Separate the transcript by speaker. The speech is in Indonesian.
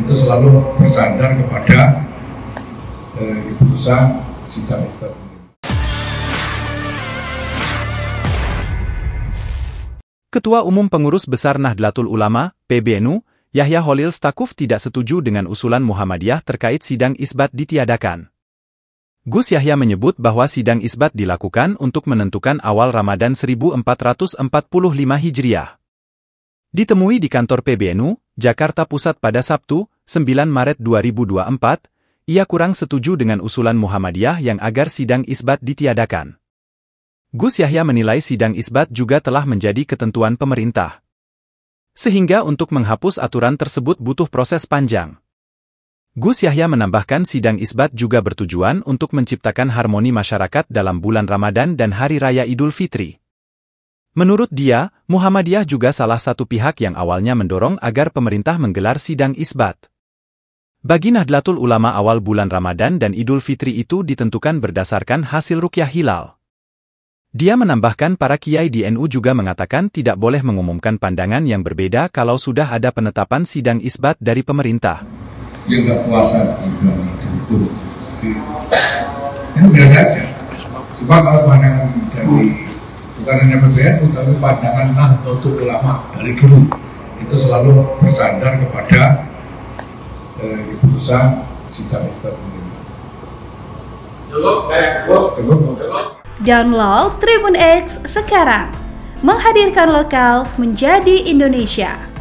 Speaker 1: itu selalu bersandar kepada eh, keputusan sidang isbat.
Speaker 2: Ketua Umum Pengurus Besar Nahdlatul Ulama, PBNU, Yahya Holil Stakuf tidak setuju dengan usulan Muhammadiyah terkait sidang isbat ditiadakan. Gus Yahya menyebut bahwa sidang isbat dilakukan untuk menentukan awal Ramadan 1445 Hijriah. Ditemui di kantor PBNU, Jakarta Pusat pada Sabtu, 9 Maret 2024, ia kurang setuju dengan usulan Muhammadiyah yang agar sidang isbat ditiadakan. Gus Yahya menilai sidang isbat juga telah menjadi ketentuan pemerintah. Sehingga untuk menghapus aturan tersebut butuh proses panjang. Gus Yahya menambahkan sidang isbat juga bertujuan untuk menciptakan harmoni masyarakat dalam bulan Ramadan dan Hari Raya Idul Fitri. Menurut dia, Muhammadiyah juga salah satu pihak yang awalnya mendorong agar pemerintah menggelar sidang isbat. Bagi Nahdlatul Ulama awal bulan Ramadan dan Idul Fitri itu ditentukan berdasarkan hasil rukyah hilal. Dia menambahkan para kiai di NU juga mengatakan tidak boleh mengumumkan pandangan yang berbeda kalau sudah ada penetapan sidang isbat dari pemerintah.
Speaker 1: Dia nggak puasa juga nggak tentu. biasa aja. Coba kalau pandangan dari bukan hanya PBNU tapi pandangan Nahdlatul Ulama dari dulu itu selalu bersandar kepada eh, keputusan sidang isbat pemerintah. Cukup, eh, cukup, cukup, cukup.
Speaker 2: Download Tribun X sekarang menghadirkan lokal menjadi Indonesia.